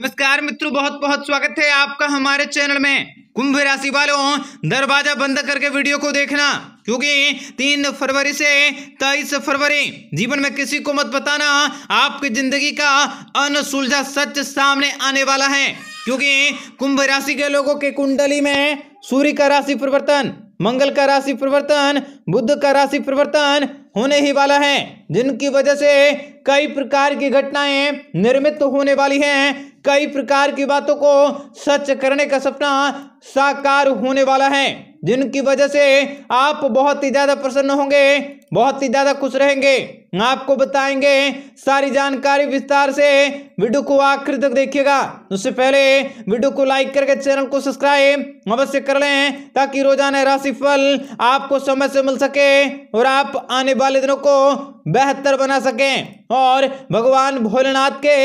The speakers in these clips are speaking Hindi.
नमस्कार मित्रों बहुत बहुत स्वागत है आपका हमारे चैनल में कुंभ राशि वालों दरवाजा बंद करके वीडियो को देखना क्योंकि तीन फरवरी से तेईस फरवरी जीवन में किसी को मत बताना आपकी जिंदगी का अनसुलझा सच सामने आने वाला है क्योंकि कुंभ राशि के लोगों के कुंडली में सूर्य का राशि परिवर्तन मंगल का राशि परिवर्तन बुद्ध का राशि परिवर्तन होने ही वाला है जिनकी वजह से कई प्रकार की घटनाएं निर्मित होने वाली हैं कई प्रकार की बातों को सच करने का सपना साकार होने वाला है जिनकी वजह से आप बहुत ही ज़्यादा प्रसन्न होंगे बहुत ही ज़्यादा खुश रहेंगे आपको बताएंगे सारी जानकारी विस्तार से वीडियो को आखिर तक देखिएगा उससे पहले वीडियो को लाइक करके चैनल को सब्सक्राइब अवश्य कर लें ताकि रोजाना राशि फल आपको समय से मिल सके और आप आने वाले दिनों को बेहतर बना सकें और भगवान भोलेनाथ के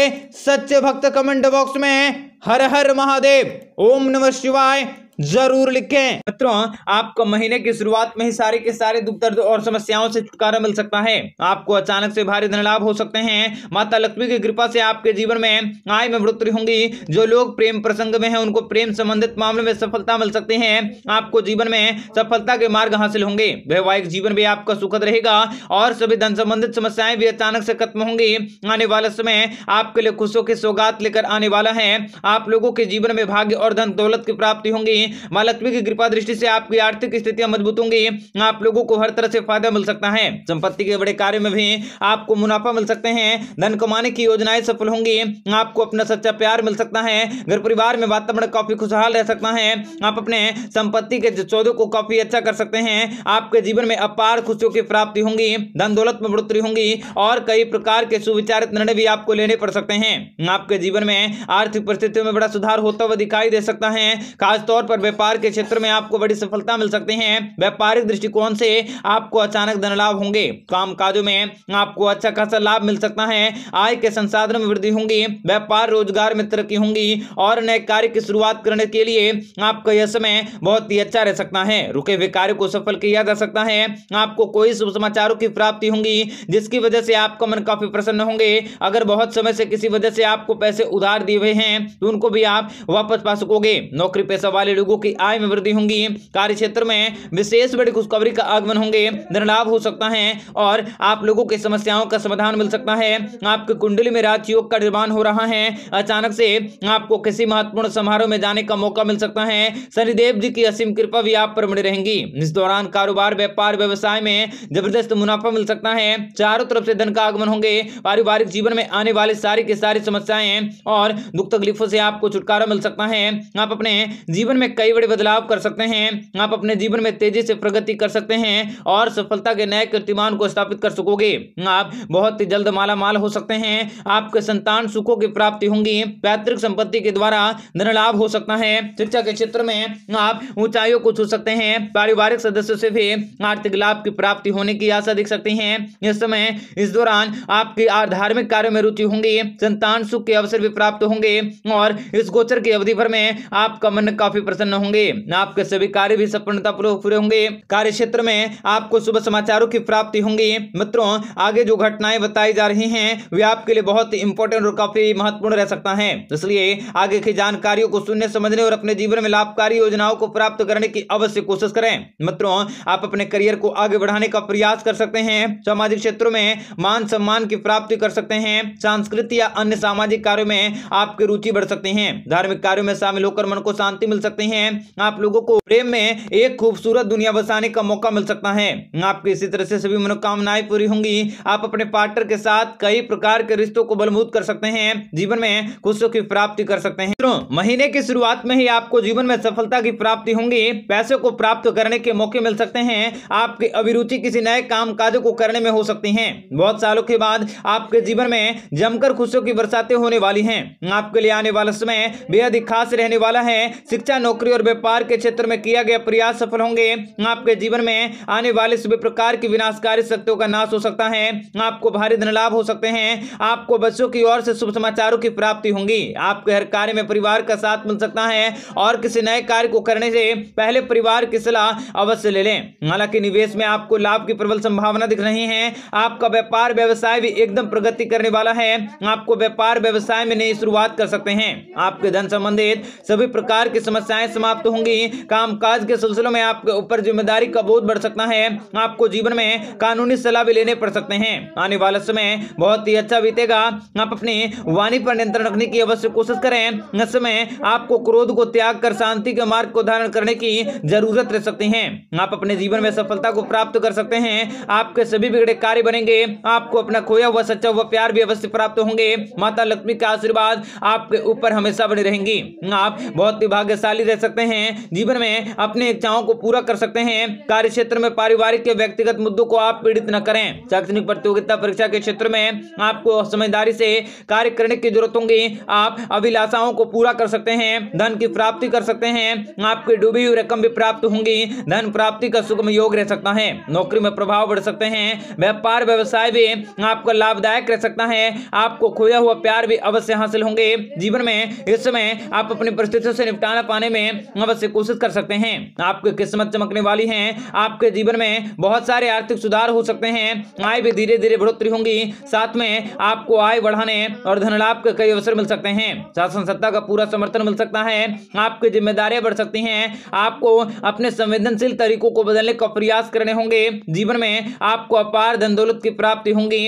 सच्चे भक्त कमेंट बॉक्स में हर हर महादेव ओम नमः शिवाय जरूर लिखें मित्रों आपको महीने की शुरुआत में ही सारे के सारे दुख दर्द और समस्याओं से छुटकारा मिल सकता है आपको अचानक से भारी धन लाभ हो सकते हैं माता लक्ष्मी की कृपा से आपके जीवन में आय में बढ़ोतरी होंगी जो लोग प्रेम प्रसंग में हैं उनको प्रेम संबंधित मामले में सफलता मिल सकती है आपको जीवन में सफलता के मार्ग हासिल होंगे वैवाहिक जीवन भी आपका सुखद रहेगा और सभी धन संबंधित समस्याएं भी अचानक से खत्म होंगी आने वाला समय आपके लिए खुशों की सौगात लेकर आने वाला है आप लोगों के जीवन में भाग्य और धन दौलत की प्राप्ति होंगी माँ लक्ष्मी की कृपा दृष्टि से आपकी आर्थिक स्थितियां मजबूत होंगी आप लोगों को हर तरह से फायदा मिल सकता है संपत्ति के बड़े कार्य में भी आपको मुनाफा मिल सकते हैं धन कमाने की योजनाएं सफल होंगी आपको अपना सच्चा प्यार मिल सकता है घर परिवार में वातावरण काफी खुशहाल रह सकता है आप अपने संपत्ति के चौदों को काफी अच्छा कर सकते हैं आपके जीवन में अपार खुशियों की प्राप्ति होंगी धन दौलत में बढ़ोतरी होंगी और कई प्रकार के सुविचारित निर्णय भी आपको लेने पड़ सकते हैं आपके जीवन में आर्थिक परिस्थितियों कार्यों में बड़ा सुधार होता हुआ दिखाई दे सकता है खासतौर पर व्यापार के क्षेत्र में आपको बड़ी सफलता मिल सकती है व्यापारिक दृष्टिकोण से आपको अचानक धन लाभ होंगे काम काजों में आपको अच्छा खासा लाभ मिल सकता है आय के संसाधन में वृद्धि होंगी व्यापार रोजगार में तरक्की होंगी और नए कार्य की शुरुआत करने के लिए आपका यह समय बहुत ही अच्छा रह सकता है रुके हुए कार्य को सफल किया जा सकता है आपको कोई शुभ समाचारों की प्राप्ति होंगी जिसकी वजह से आपका मन काफी प्रसन्न होंगे अगर बहुत समय से किसी वजह से आपको पैसे उधार दिए हुए हैं तो उनको भी आप वापस पा सकोगे नौकरी पैसा वाले लोगों की आय में वृद्धि होंगी कार्य क्षेत्र में विशेष बड़ी खुशखबरी का आगमन होंगे धन लाभ हो सकता है और आप लोगों की समस्याओं का समाधान मिल सकता है आपके कुंडली में राजयोग का निर्माण हो रहा है अचानक से आपको किसी महत्वपूर्ण समारोह में जाने का मौका मिल सकता है शनिदेव जी की असीम कृपा भी आप पर बनी रहेंगी इस दौरान कारोबार व्यापार व्यवसाय में जबरदस्त मुनाफा मिल सकता है चारों तरफ से धन का आगमन होंगे पारिवारिक जीवन में आने वाले सारी के सारी समस्याएं और दुख तकलीफों से आपको छुटकारा मिल सकता है आप अपने जीवन में कई बड़े बदलाव कर सकते हैं आप अपने जीवन में तेजी से प्रगति कर सकते हैं और सफलता के नए कीर्तिमान को स्थापित कर सकोगे आप बहुत ही जल्द माला माल हो सकते हैं आपके संतान सुखों की प्राप्ति होंगी पैतृक संपत्ति के द्वारा धन लाभ हो सकता है शिक्षा के क्षेत्र में आप ऊंचाइयों को छू सकते हैं पारिवारिक सदस्यों से भी आर्थिक लाभ की प्राप्ति होने की आशा दिख सकती है इस समय इस दौरान आपकी धार्मिक कार्यों में रुचि होंगी संतान सुख के अवसर भी प्राप्त होंगे और और इस गोचर की अवधि भर में आपका मन काफी प्रसन्न होंगे आपके सभी कार्य भी सफलता पूर्वक पूरे होंगे कार्य क्षेत्र में आपको शुभ समाचारों की प्राप्ति होंगी मित्रों आगे जो घटनाएं बताई जा रही है वे आपके लिए बहुत इंपॉर्टेंट और काफी महत्वपूर्ण रह सकता है इसलिए आगे की जानकारियों को सुनने समझने और अपने जीवन में लाभकारी योजनाओं को प्राप्त करने की अवश्य कोशिश करें मित्रों आप अपने करियर को आगे बढ़ाने का प्रयास कर सकते हैं सामाजिक क्षेत्रों में मान सम्मान की प्राप्ति कर सकते हैं सांस्कृतिक या अन्य सामाजिक कार्यों में आपकी रुचि बढ़ सकते हैं धार्मिक कार्यों में शामिल होकर मन को शांति मिल सकती है आप लोगों को प्रेम में एक खूबसूरत दुनिया बसाने का मौका मिल सकता है आपके इसी तरह से सभी मनोकामनाएं पूरी होंगी आप अपने पार्टनर के साथ कई प्रकार के रिश्तों को बलबूत कर सकते हैं जीवन में खुशियों की प्राप्ति कर सकते हैं मित्रों महीने की शुरुआत में ही आपको जीवन में सफलता की प्राप्ति होंगी पैसे को प्राप्त करने के मौके मिल सकते हैं आपकी अभिरुचि किसी नए काम काज को करने में हो सकती है बहुत सालों के बाद आपके जीवन में जमकर खुशियों की बरसातें होने वाली है आपके लिए आने वाले वाला समय बेहद ही खास रहने वाला है शिक्षा नौकरी और व्यापार के क्षेत्र में किया गया प्रयास सफल होंगे आपके जीवन में आने वाले सभी प्रकार की विनाशकारी शक्तियों का नाश हो सकता है आपको भारी धन लाभ हो सकते हैं आपको बच्चों की ओर से शुभ समाचारों की प्राप्ति होंगी आपके हर कार्य में परिवार का साथ मिल सकता है और किसी नए कार्य को करने से पहले परिवार की सलाह अवश्य ले लें हालांकि निवेश में आपको लाभ की प्रबल संभावना दिख रही है आपका व्यापार व्यवसाय भी एकदम प्रगति करने वाला है आपको व्यापार व्यवसाय में नई शुरुआत कर सकते हैं हैं आपके धन संबंधित सभी प्रकार की समस्याएं समाप्त होंगी कामकाज के सिलसिले में आपके ऊपर जिम्मेदारी का बोध बढ़ सकता है आपको जीवन में कानूनी सलाह भी लेने पड़ सकते हैं आने वाले समय बहुत ही अच्छा बीतेगा आप अपनी वाणी पर नियंत्रण रखने की अवश्य कोशिश करें इस समय आपको क्रोध को त्याग कर शांति के मार्ग को धारण करने की जरूरत रह सकती है आप अपने जीवन में सफलता को प्राप्त कर सकते हैं आपके सभी बिगड़े कार्य बनेंगे आपको अपना खोया हुआ सच्चा हुआ प्यार भी अवश्य प्राप्त होंगे माता लक्ष्मी का आशीर्वाद आपके ऊपर ऊपर हमेशा बनी रहेंगी आप बहुत ही भाग्यशाली रह सकते हैं जीवन में अपने इच्छाओं को पूरा कर सकते हैं कार्य क्षेत्र में पारिवारिक या व्यक्तिगत मुद्दों को आप पीड़ित न करें शैक्षणिक प्रतियोगिता परीक्षा के क्षेत्र में आपको समझदारी से कार्य करने की जरूरत होगी आप अभिलाषाओं को पूरा कर सकते हैं धन की प्राप्ति कर सकते हैं आपकी डूबी हुई रकम भी प्राप्त होंगी धन प्राप्ति का सुगम योग रह सकता है नौकरी में प्रभाव बढ़ सकते हैं व्यापार व्यवसाय भी आपका लाभदायक रह सकता है आपको खोया हुआ प्यार भी अवश्य हासिल होंगे जीवन में में इस समय आप अपनी परिस्थितियों से निपटारा पाने में अवश्य कोशिश कर सकते हैं आपकी किस्मत चमकने वाली है आपके जीवन में बहुत सारे आर्थिक सुधार हो सकते हैं आय भी धीरे धीरे बढ़ोतरी होंगी साथ में आपको आय बढ़ाने और धन लाभ के कई अवसर मिल सकते हैं शासन सत्ता का पूरा समर्थन मिल सकता है आपकी जिम्मेदारियां बढ़ सकती हैं आपको अपने संवेदनशील तरीकों को बदलने का प्रयास करने होंगे जीवन में आपको अपार धन दौलत की प्राप्ति होंगी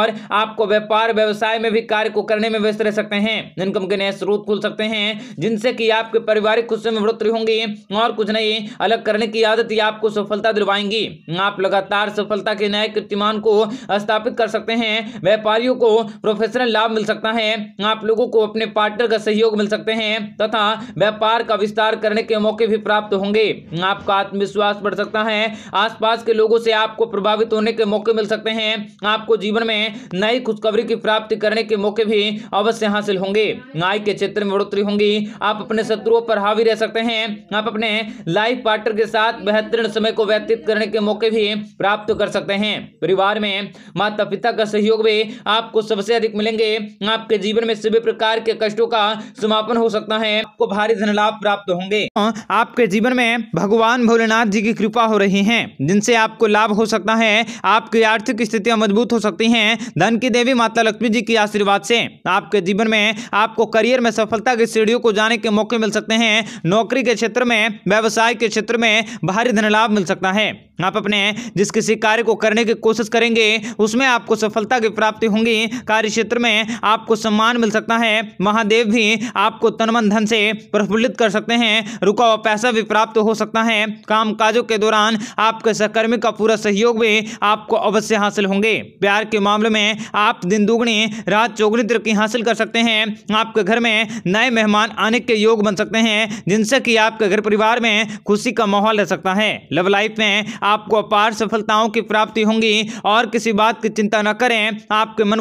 और आपको व्यापार व्यवसाय में भी कार्य को करने में व्यस्त रह सकते हैं इनकम के नए हैं स्रोत खुल सकते हैं जिनसे कि आपके पारिवारिक गुस्से में बढ़ोतरी होंगी और कुछ नहीं अलग करने की आदत ही आपको सफलता दिलवाएंगी आप लगातार सफलता के नए कीर्तिमान को स्थापित कर सकते हैं व्यापारियों को प्रोफेशनल लाभ मिल सकता है आप लोगों को अपने पार्टनर का सहयोग मिल सकते हैं तथा व्यापार का विस्तार करने के मौके भी प्राप्त होंगे आपका आत्मविश्वास बढ़ सकता है आसपास के लोगों से आपको प्रभावित होने के मौके मिल सकते हैं आपको जीवन में नई खुशखबरी की प्राप्ति करने के मौके भी अवश्य हासिल होंगे आय के क्षेत्र में बढ़ोतरी होंगी आप अपने शत्रुओं पर हावी रह सकते हैं आप अपने लाइफ पार्टनर के साथ बेहतरीन समय को व्यतीत करने के मौके भी प्राप्त कर सकते हैं परिवार में माता पिता का सहयोग भी आपको सबसे अधिक मिलेंगे आपके जीवन में सभी प्रकार के कष्टों का समापन हो सकता है आपको भारी धन लाभ प्राप्त होंगे आपके जीवन में भगवान भोलेनाथ जी की कृपा हो रही है जिनसे आपको लाभ हो सकता है आपकी आर्थिक स्थितियां मजबूत हो सकती हैं धन की देवी माता लक्ष्मी जी की आशीर्वाद से आपके जीवन में आपको करियर में सफलता की सीढ़ियों को जाने के मौके मिल सकते हैं नौकरी के क्षेत्र में व्यवसाय के क्षेत्र में भारी धन लाभ मिल सकता है आप अपने जिस किसी कार्य को करने की कोशिश करेंगे उसमें आपको सफलता की प्राप्ति होंगी कार्य क्षेत्र में आपको सम्मान मिल सकता है महादेव भी आपको तनमन धन से प्रफुल्लित कर सकते हैं रुका हुआ पैसा भी प्राप्त हो सकता है काम काजों के दौरान आपके सहकर्मी का पूरा सहयोग भी आपको अवश्य हासिल होंगे प्यार के मामले में आप दिन दुगनी रात चौगुनी तरक्की हासिल कर सकते हैं आपके घर में नए मेहमान आने के योग बन सकते हैं जिनसे कि आपके घर परिवार में खुशी का माहौल रह सकता है लव लाइफ में आपको अपार सफलताओं की प्राप्ति होंगी और किसी बात की चिंता न करें आपके मन